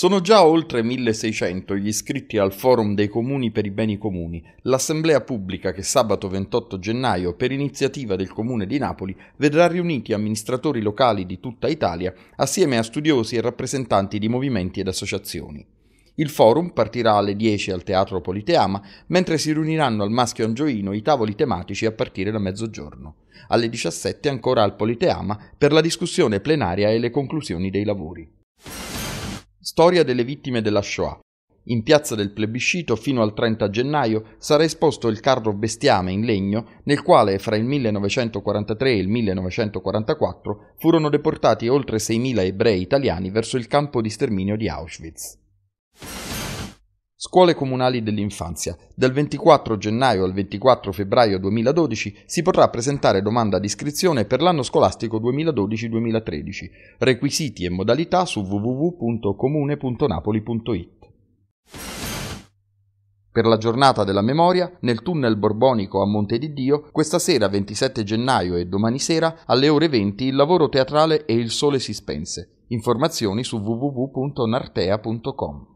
Sono già oltre 1600 gli iscritti al Forum dei Comuni per i Beni Comuni, l'assemblea pubblica che sabato 28 gennaio, per iniziativa del Comune di Napoli, vedrà riuniti amministratori locali di tutta Italia assieme a studiosi e rappresentanti di movimenti ed associazioni. Il forum partirà alle 10 al Teatro Politeama, mentre si riuniranno al Maschio Angioino i tavoli tematici a partire da mezzogiorno. Alle 17 ancora al Politeama per la discussione plenaria e le conclusioni dei lavori. Storia delle vittime della Shoah. In piazza del plebiscito fino al 30 gennaio sarà esposto il carro bestiame in legno nel quale fra il 1943 e il 1944 furono deportati oltre 6.000 ebrei italiani verso il campo di sterminio di Auschwitz. Scuole comunali dell'infanzia. Dal 24 gennaio al 24 febbraio 2012 si potrà presentare domanda di iscrizione per l'anno scolastico 2012-2013. Requisiti e modalità su www.comune.napoli.it. Per la giornata della memoria, nel tunnel borbonico a Monte di Dio, questa sera 27 gennaio e domani sera alle ore 20 il lavoro teatrale e il sole si spense. Informazioni su www.nartea.com.